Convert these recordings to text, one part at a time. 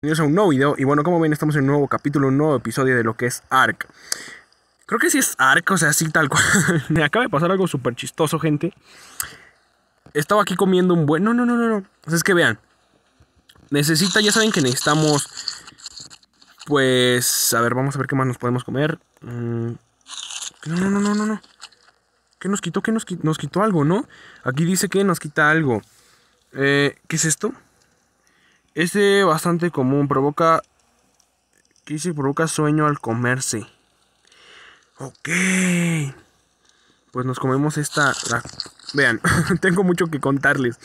Bienvenidos a un nuevo video y bueno, como ven estamos en un nuevo capítulo, un nuevo episodio de lo que es ARK Creo que sí es ARK, o sea, así tal cual Me acaba de pasar algo súper chistoso, gente Estaba aquí comiendo un buen... No, no, no, no, no es que vean Necesita, ya saben que necesitamos Pues... A ver, vamos a ver qué más nos podemos comer mm. No, no, no, no, no, ¿Qué nos quitó? ¿Qué nos, nos quitó algo, no? Aquí dice que nos quita algo eh, ¿Qué es esto? Este bastante común provoca. ¿Qué dice? Provoca sueño al comerse. Ok. Pues nos comemos esta. Vean, tengo mucho que contarles.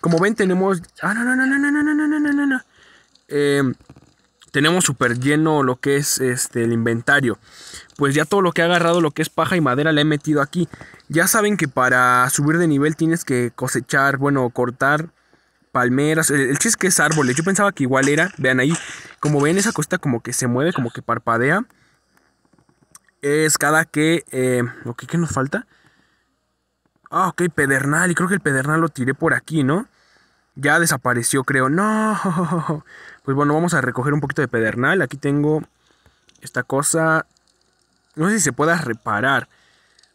Como ven, tenemos. Ah, no, no, no, no, no, no, no, no, no, no. tenemos súper lleno lo que es este, el inventario. Pues ya todo lo que ha agarrado, lo que es paja y madera, le he metido aquí. Ya saben que para subir de nivel tienes que cosechar, bueno, cortar palmeras. El, chiste es que es árboles. Yo pensaba que igual era. Vean ahí. Como ven, esa costa como que se mueve, como que parpadea. Es cada que. Eh, ¿Qué nos falta? Ah, ok, pedernal. Y creo que el pedernal lo tiré por aquí, ¿no? Ya desapareció, creo. No. Pues bueno, vamos a recoger un poquito de pedernal. Aquí tengo esta cosa. No sé si se pueda reparar.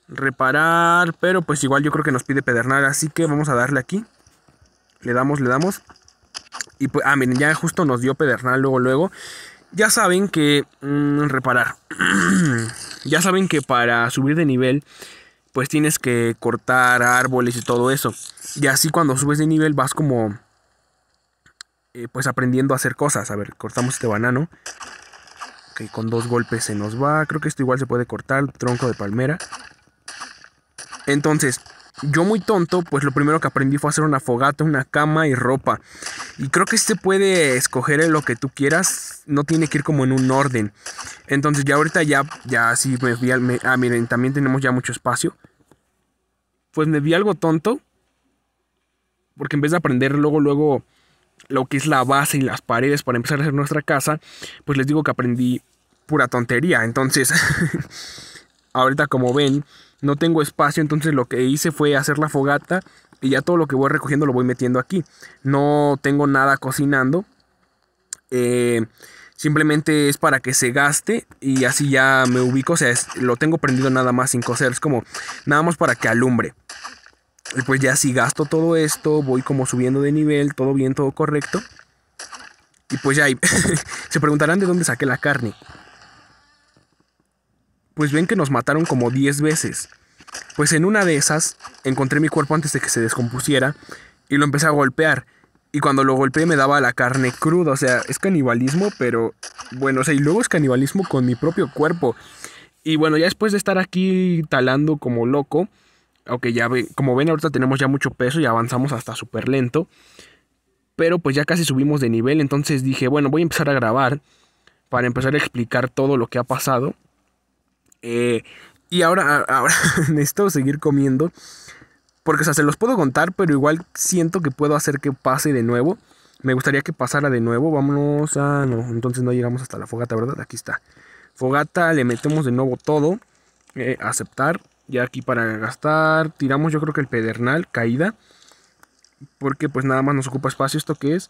Reparar, pero pues igual yo creo que nos pide pedernal. Así que vamos a darle aquí. Le damos, le damos. Y pues, ah, miren, ya justo nos dio pedernal luego, luego. Ya saben que... Mm, reparar. ya saben que para subir de nivel, pues tienes que cortar árboles y todo eso. Y así cuando subes de nivel vas como... Eh, pues aprendiendo a hacer cosas. A ver, cortamos este banano. Que con dos golpes se nos va. Creo que esto igual se puede cortar. Tronco de palmera. Entonces, yo muy tonto, pues lo primero que aprendí fue hacer una fogata, una cama y ropa. Y creo que se este puede escoger en lo que tú quieras, no tiene que ir como en un orden. Entonces ya ahorita ya, ya sí me vi al... ah, miren, también tenemos ya mucho espacio. Pues me vi algo tonto, porque en vez de aprender luego, luego lo que es la base y las paredes para empezar a hacer nuestra casa, pues les digo que aprendí pura tontería. Entonces, ahorita como ven, no tengo espacio, entonces lo que hice fue hacer la fogata y ya todo lo que voy recogiendo lo voy metiendo aquí. No tengo nada cocinando. Eh, simplemente es para que se gaste y así ya me ubico. O sea, lo tengo prendido nada más sin coser. Es como nada más para que alumbre. Y pues ya si gasto todo esto, voy como subiendo de nivel, todo bien, todo correcto. Y pues ya, ahí, se preguntarán de dónde saqué la carne pues ven que nos mataron como 10 veces. Pues en una de esas encontré mi cuerpo antes de que se descompusiera y lo empecé a golpear. Y cuando lo golpeé me daba la carne cruda, o sea, es canibalismo, pero bueno, o sea, y luego es canibalismo con mi propio cuerpo. Y bueno, ya después de estar aquí talando como loco, aunque ya ve, como ven ahorita tenemos ya mucho peso y avanzamos hasta súper lento, pero pues ya casi subimos de nivel, entonces dije, bueno, voy a empezar a grabar para empezar a explicar todo lo que ha pasado eh, y ahora, ahora necesito seguir comiendo. Porque, se los puedo contar, pero igual siento que puedo hacer que pase de nuevo. Me gustaría que pasara de nuevo. Vámonos a... No, entonces no llegamos hasta la fogata, ¿verdad? Aquí está. Fogata, le metemos de nuevo todo. Eh, aceptar. Ya aquí para gastar. Tiramos yo creo que el pedernal, caída. Porque pues nada más nos ocupa espacio. ¿Esto que es?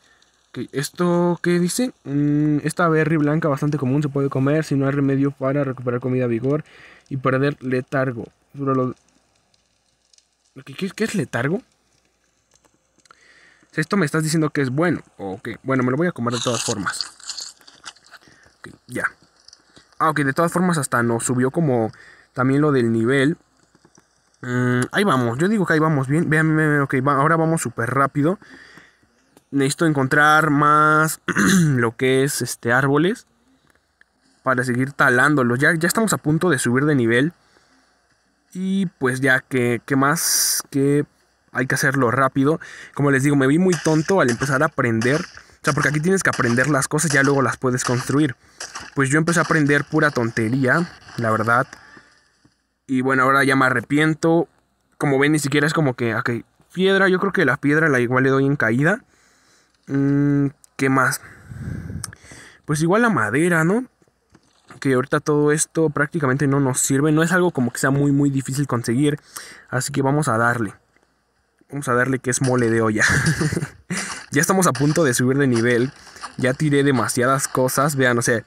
¿Esto qué dice? Mm, esta berry blanca bastante común se puede comer si no hay remedio para recuperar comida vigor y perder letargo. Lo... ¿Qué, ¿Qué es letargo? esto me estás diciendo que es bueno. Ok, bueno, me lo voy a comer de todas formas. ya. Ah, ok, de todas formas hasta nos subió como también lo del nivel. Mm, ahí vamos, yo digo que ahí vamos bien. Vean, ok, ahora vamos súper rápido necesito encontrar más lo que es este árboles para seguir talándolos. Ya, ya estamos a punto de subir de nivel. Y pues ya que, que más que hay que hacerlo rápido. Como les digo, me vi muy tonto al empezar a aprender. O sea, porque aquí tienes que aprender las cosas, ya luego las puedes construir. Pues yo empecé a aprender pura tontería, la verdad. Y bueno, ahora ya me arrepiento. Como ven, ni siquiera es como que, ok, piedra, yo creo que la piedra la igual le doy en caída. Mm, ¿Qué más? Pues igual la madera, ¿no? Que ahorita todo esto prácticamente no nos sirve. No es algo como que sea muy, muy difícil conseguir. Así que vamos a darle. Vamos a darle que es mole de olla. ya estamos a punto de subir de nivel. Ya tiré demasiadas cosas. Vean, o sea,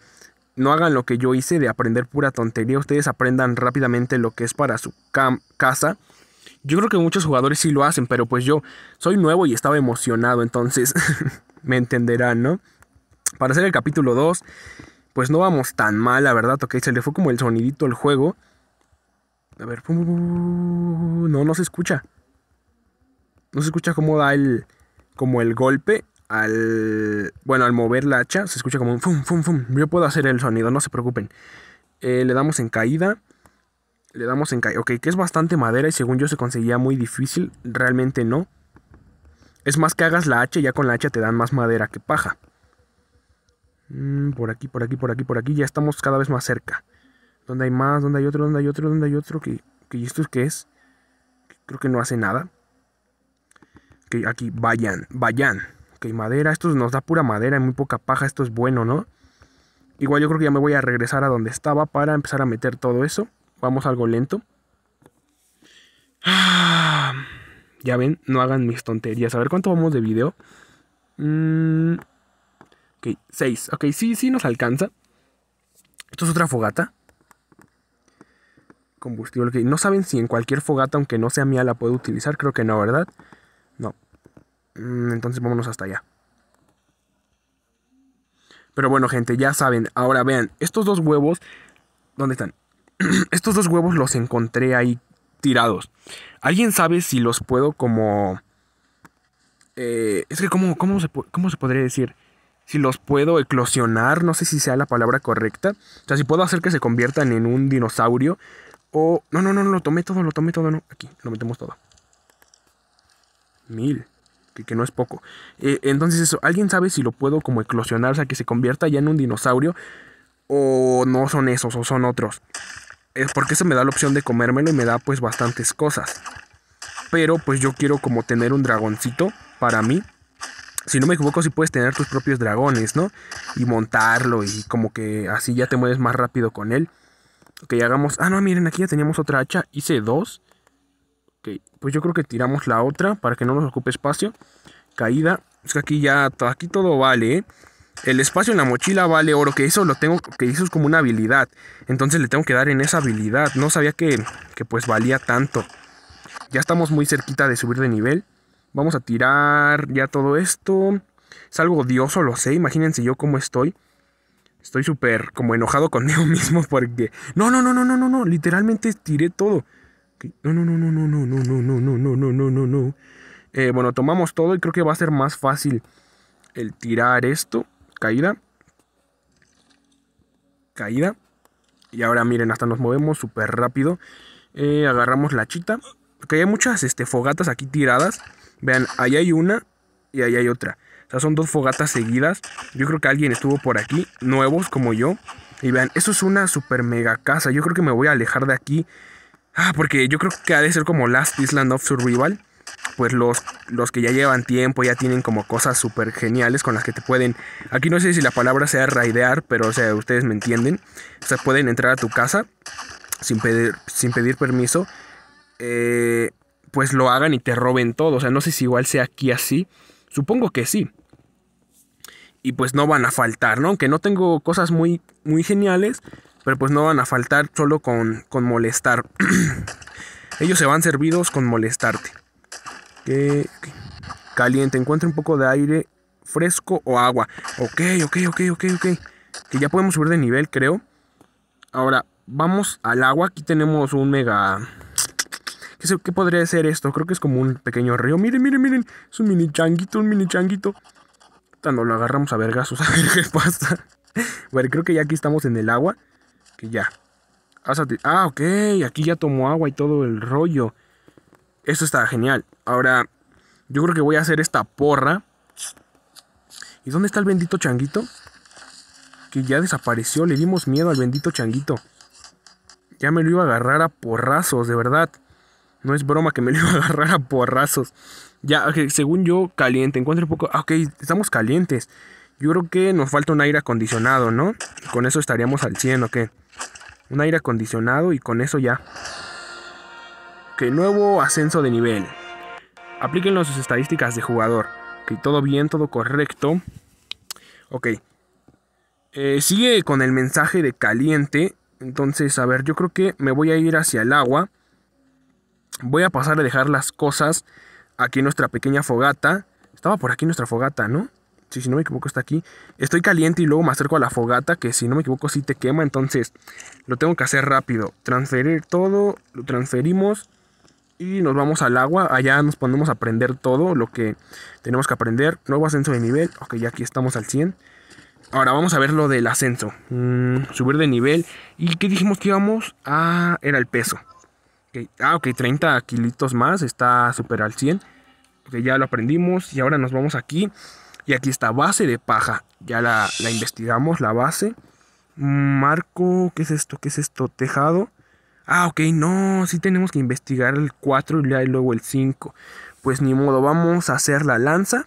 no hagan lo que yo hice de aprender pura tontería. Ustedes aprendan rápidamente lo que es para su casa yo creo que muchos jugadores sí lo hacen, pero pues yo soy nuevo y estaba emocionado, entonces me entenderán, ¿no? Para hacer el capítulo 2, pues no vamos tan mal, la verdad, ok, se le fue como el sonidito al juego. A ver, no, no se escucha. No se escucha cómo da el, como el golpe al, bueno, al mover la hacha, se escucha como un fum, fum, Yo puedo hacer el sonido, no se preocupen. Eh, le damos en caída. Le damos en calle. Ok, que es bastante madera y según yo se conseguía muy difícil. Realmente no. Es más que hagas la hacha y ya con la hacha te dan más madera que paja. Mm, por aquí, por aquí, por aquí, por aquí. Ya estamos cada vez más cerca. ¿Dónde hay más? ¿Dónde hay otro? ¿Dónde hay otro? ¿Dónde hay otro? que esto es qué es? Creo que no hace nada. Que aquí, vayan, vayan. Ok, madera. Esto nos da pura madera y muy poca paja. Esto es bueno, ¿no? Igual yo creo que ya me voy a regresar a donde estaba para empezar a meter todo eso. Vamos algo lento. Ah, ya ven, no hagan mis tonterías. A ver, ¿cuánto vamos de video? Mm, ok, 6. Ok, sí, sí nos alcanza. Esto es otra fogata. Combustible. Okay. No saben si en cualquier fogata, aunque no sea mía, la puedo utilizar. Creo que no, ¿verdad? No. Mm, entonces vámonos hasta allá. Pero bueno, gente, ya saben. Ahora vean, estos dos huevos, ¿dónde están? estos dos huevos los encontré ahí tirados. ¿Alguien sabe si los puedo como... Eh, es que cómo, cómo, se, cómo se podría decir? Si los puedo eclosionar, no sé si sea la palabra correcta. O sea, si puedo hacer que se conviertan en un dinosaurio. O... No, no, no, no, lo tomé todo, lo tomé todo, no. Aquí, lo metemos todo. Mil. Que, que, no es poco. Eh, entonces eso, ¿alguien sabe si lo puedo como eclosionar, o sea, que se convierta ya en un dinosaurio? O no son esos, o son otros porque eso me da la opción de comérmelo y me da pues bastantes cosas. Pero pues yo quiero como tener un dragoncito para mí. Si no me equivoco, si puedes tener tus propios dragones, ¿no? Y montarlo y como que así ya te mueves más rápido con él. Ok, hagamos... Ah, no, miren, aquí ya teníamos otra hacha. Hice dos. Ok, pues yo creo que tiramos la otra para que no nos ocupe espacio. Caída. Es que aquí ya... Aquí todo vale, ¿eh? el espacio en la mochila vale oro, que eso lo tengo, que eso es como una habilidad. Entonces le tengo que dar en esa habilidad. No sabía que, que pues valía tanto. Ya estamos muy cerquita de subir de nivel. Vamos a tirar ya todo esto. Es algo odioso, lo sé. Imagínense yo cómo estoy. Estoy súper como enojado conmigo mismo porque... No, no, no, no, no, no, no. Literalmente tiré todo. No, no, no, no, no, no, no, no, no, no, no, no, no, no, bueno, tomamos todo y creo que va a ser más fácil el tirar esto caída, caída. Y ahora miren, hasta nos movemos súper rápido. Eh, agarramos la chita. porque hay muchas este, fogatas aquí tiradas. Vean, ahí hay una y ahí hay otra. O sea, son dos fogatas seguidas. Yo creo que alguien estuvo por aquí, nuevos como yo. Y vean, eso es una super mega casa. Yo creo que me voy a alejar de aquí. Ah, porque yo creo que ha de ser como Last Island of Survival pues los, los que ya llevan tiempo ya tienen como cosas súper geniales con las que te pueden, aquí no sé si la palabra sea raidear, pero o sea, ustedes me entienden, o sea, pueden entrar a tu casa sin pedir, sin pedir permiso, eh, pues lo hagan y te roben todo, o sea, no sé si igual sea aquí así, supongo que sí. Y pues no van a faltar, ¿no? Aunque no tengo cosas muy, muy geniales, pero pues no van a faltar solo con, con molestar. Ellos se van servidos con molestarte. Que caliente, encuentra un poco de aire fresco o agua. Ok, ok, ok, ok, ok. Que ya podemos subir de nivel, creo. Ahora, vamos al agua. Aquí tenemos un mega... ¿Qué, sé, ¿Qué, podría ser esto? Creo que es como un pequeño río. Miren, miren, miren. Es un mini changuito, un mini changuito. Cuando lo agarramos a vergasos, a ver qué pasa. Bueno, creo que ya aquí estamos en el agua. Que ya. Ah, ah ok. Aquí ya tomó agua y todo el rollo. Esto está genial. Ahora, yo creo que voy a hacer esta porra. ¿Y dónde está el bendito changuito? Que ya desapareció, le dimos miedo al bendito changuito. Ya me lo iba a agarrar a porrazos, de verdad. No es broma que me lo iba a agarrar a porrazos. Ya, según yo, caliente. Encuentro un poco. Ah, ok, estamos calientes. Yo creo que nos falta un aire acondicionado, ¿no? Con eso estaríamos al 100, ¿ok? Un aire acondicionado y con eso ya nuevo ascenso de nivel. Apliquen las estadísticas de jugador. Que todo bien, todo correcto. Ok. Eh, sigue con el mensaje de caliente. Entonces, a ver, yo creo que me voy a ir hacia el agua. Voy a pasar a dejar las cosas aquí en nuestra pequeña fogata. Estaba por aquí nuestra fogata, ¿no? Sí, si no me equivoco está aquí. Estoy caliente y luego me acerco a la fogata, que si no me equivoco si te quema. Entonces, lo tengo que hacer rápido. Transferir todo, lo transferimos y nos vamos al agua. Allá nos ponemos a aprender todo lo que tenemos que aprender. Nuevo ascenso de nivel. Ok, ya aquí estamos al 100. Ahora vamos a ver lo del ascenso. Mm, subir de nivel. ¿Y qué dijimos que íbamos? Ah, era el peso. Okay. Ah, ok, 30 kilitos más. Está super al 100. Ok, ya lo aprendimos. Y ahora nos vamos aquí. Y aquí está base de paja. Ya la, la investigamos, la base. Mm, marco, ¿qué es esto? ¿Qué es esto? Tejado. Ah, ok, no, sí tenemos que investigar el 4 y luego el 5. Pues ni modo, vamos a hacer la lanza.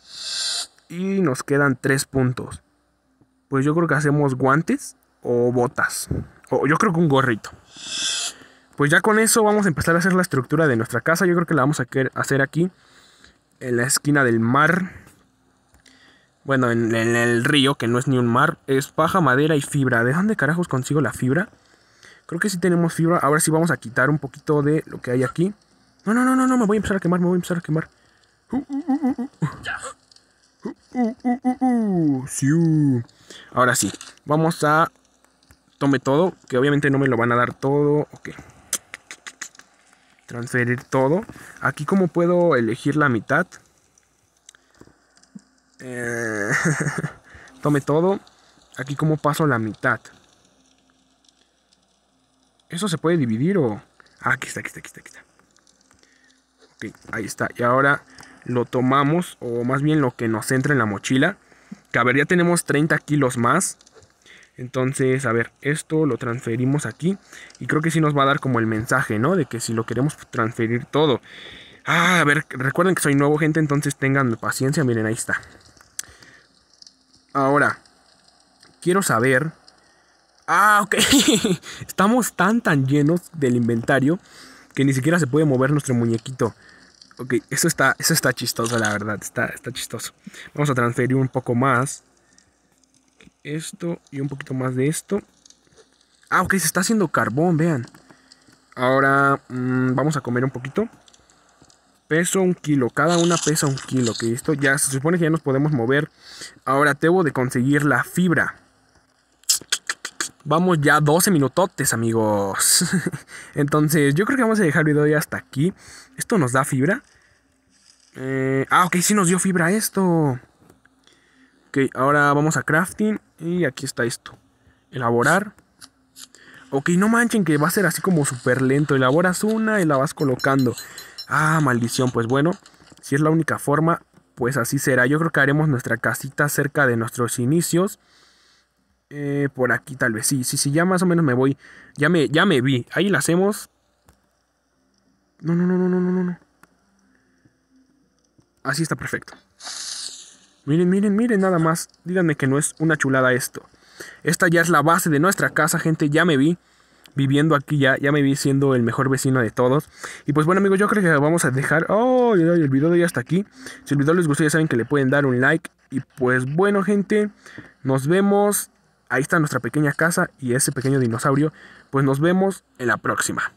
Y nos quedan 3 puntos. Pues yo creo que hacemos guantes o botas. O yo creo que un gorrito. Pues ya con eso vamos a empezar a hacer la estructura de nuestra casa. Yo creo que la vamos a hacer aquí. En la esquina del mar. Bueno, en, en el río, que no es ni un mar. Es paja, madera y fibra. ¿De dónde carajos consigo la fibra? Creo que sí tenemos fibra. Ahora sí vamos a quitar un poquito de lo que hay aquí. No, no, no, no, no, me voy a empezar a quemar, me voy a empezar a quemar. Ahora sí, vamos a... Tome todo, que obviamente no me lo van a dar todo. Ok. Transferir todo. Aquí como puedo elegir la mitad. Eh, tome todo. Aquí como paso la mitad. ¿Eso se puede dividir o...? Ah, aquí está, aquí está, aquí está, aquí está. Ok, ahí está. Y ahora lo tomamos, o más bien lo que nos entra en la mochila. Que a ver, ya tenemos 30 kilos más. Entonces, a ver, esto lo transferimos aquí. Y creo que sí nos va a dar como el mensaje, ¿no? De que si lo queremos transferir todo. Ah, a ver, recuerden que soy nuevo, gente. Entonces tengan paciencia. Miren, ahí está. Ahora, quiero saber Ah, ok. Estamos tan, tan llenos del inventario que ni siquiera se puede mover nuestro muñequito. Ok, eso está, está chistoso, la verdad. Está, está chistoso. Vamos a transferir un poco más. Esto y un poquito más de esto. Ah, ok, se está haciendo carbón, vean. Ahora mm, vamos a comer un poquito. Peso un kilo, cada una pesa un kilo. Que esto ya se supone que ya nos podemos mover. Ahora debo de conseguir la fibra. Vamos ya 12 minutotes, amigos. Entonces, yo creo que vamos a dejar el video ya hasta aquí. Esto nos da fibra. Eh, ah, ok, sí nos dio fibra esto. Ok, ahora vamos a crafting. Y aquí está esto. Elaborar. Ok, no manchen que va a ser así como súper lento. Elaboras una y la vas colocando. Ah, maldición. Pues bueno, si es la única forma, pues así será. Yo creo que haremos nuestra casita cerca de nuestros inicios. Eh, por aquí tal vez. Sí, sí, sí, ya más o menos me voy. Ya me, ya me vi. Ahí la hacemos. No, no, no, no, no, no, no. Así está perfecto. Miren, miren, miren nada más. Díganme que no es una chulada esto. Esta ya es la base de nuestra casa, gente. Ya me vi viviendo aquí ya, ya me vi siendo el mejor vecino de todos. Y pues bueno amigos, yo creo que vamos a dejar oh, el video de hoy hasta aquí. Si el video les gustó ya saben que le pueden dar un like. Y pues bueno gente, nos vemos ahí está nuestra pequeña casa y ese pequeño dinosaurio. Pues nos vemos en la próxima.